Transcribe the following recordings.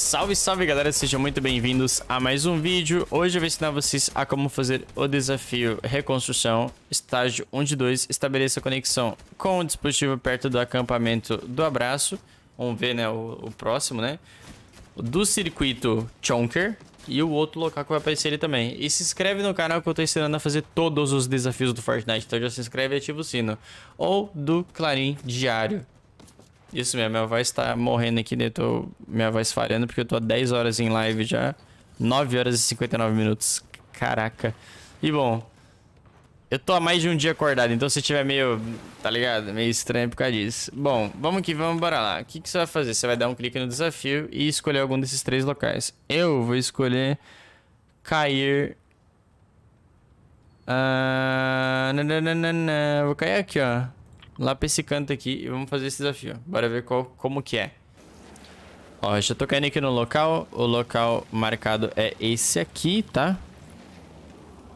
Salve, salve galera, sejam muito bem-vindos a mais um vídeo. Hoje eu vou ensinar vocês a como fazer o desafio Reconstrução, estágio 1 de 2. Estabeleça conexão com o dispositivo perto do acampamento do abraço. Vamos ver né, o, o próximo, né? Do circuito Chonker, e o outro local que vai aparecer ali também. E se inscreve no canal que eu tô ensinando a fazer todos os desafios do Fortnite. Então já se inscreve e ativa o sino. Ou do Clarim Diário. Isso mesmo, minha voz tá morrendo aqui, né? eu tô, minha voz falhando, porque eu tô há 10 horas em live já. 9 horas e 59 minutos. Caraca. E bom, eu tô há mais de um dia acordado, então se tiver meio, tá ligado? Meio estranho por causa disso. Bom, vamos aqui, vamos, bora lá. O que, que você vai fazer? Você vai dar um clique no desafio e escolher algum desses três locais. Eu vou escolher cair... Uh, nananana, vou cair aqui, ó lá pra esse canto aqui e vamos fazer esse desafio. Bora ver qual, como que é. Ó, já tô caindo aqui no local. O local marcado é esse aqui, tá?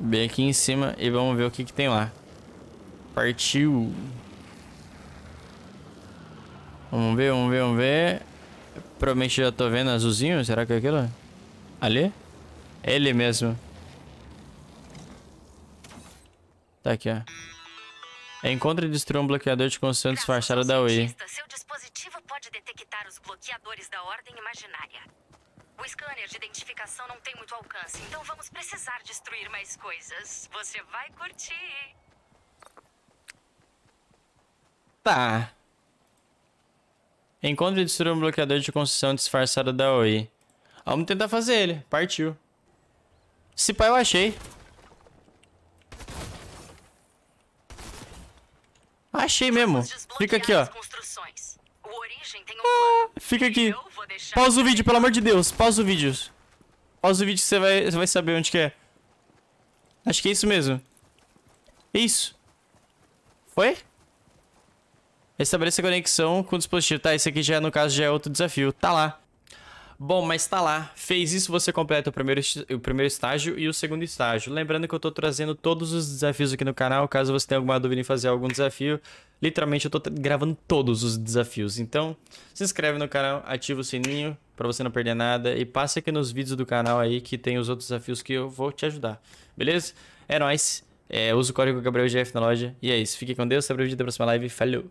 Bem aqui em cima e vamos ver o que que tem lá. Partiu. Vamos ver, vamos ver, vamos ver. Provavelmente já tô vendo azulzinho. Será que é aquilo? Ali? É ele mesmo. Tá aqui, ó. É Encontre e destrua um bloqueador de construção disfarçado da UI. Seu dispositivo pode detectar os bloqueadores da ordem imaginária. O scanner de identificação não tem muito alcance, então vamos precisar destruir mais coisas. Você vai curtir. Tá. Encontre e destrua um bloqueador de construção disfarçado da OI. Vamos tentar fazer ele. Partiu. Se pai, eu achei. Achei mesmo. Fica aqui, ó. Ah, fica aqui. Pausa o vídeo, pelo amor de Deus. Pausa o vídeo. Pausa o vídeo que você vai, você vai saber onde que é. Acho que é isso mesmo. É isso. Foi? Estabeleça conexão com o dispositivo. Tá, esse aqui já, no caso, já é outro desafio. Tá lá. Bom, mas tá lá. Fez isso, você completa o primeiro, o primeiro estágio e o segundo estágio. Lembrando que eu tô trazendo todos os desafios aqui no canal. Caso você tenha alguma dúvida em fazer algum desafio, literalmente eu tô gravando todos os desafios. Então, se inscreve no canal, ativa o sininho para você não perder nada. E passe aqui nos vídeos do canal aí que tem os outros desafios que eu vou te ajudar. Beleza? É nóis. É, usa o código GabrielGF na loja. E é isso. Fique com Deus. Até a próxima live. Falou!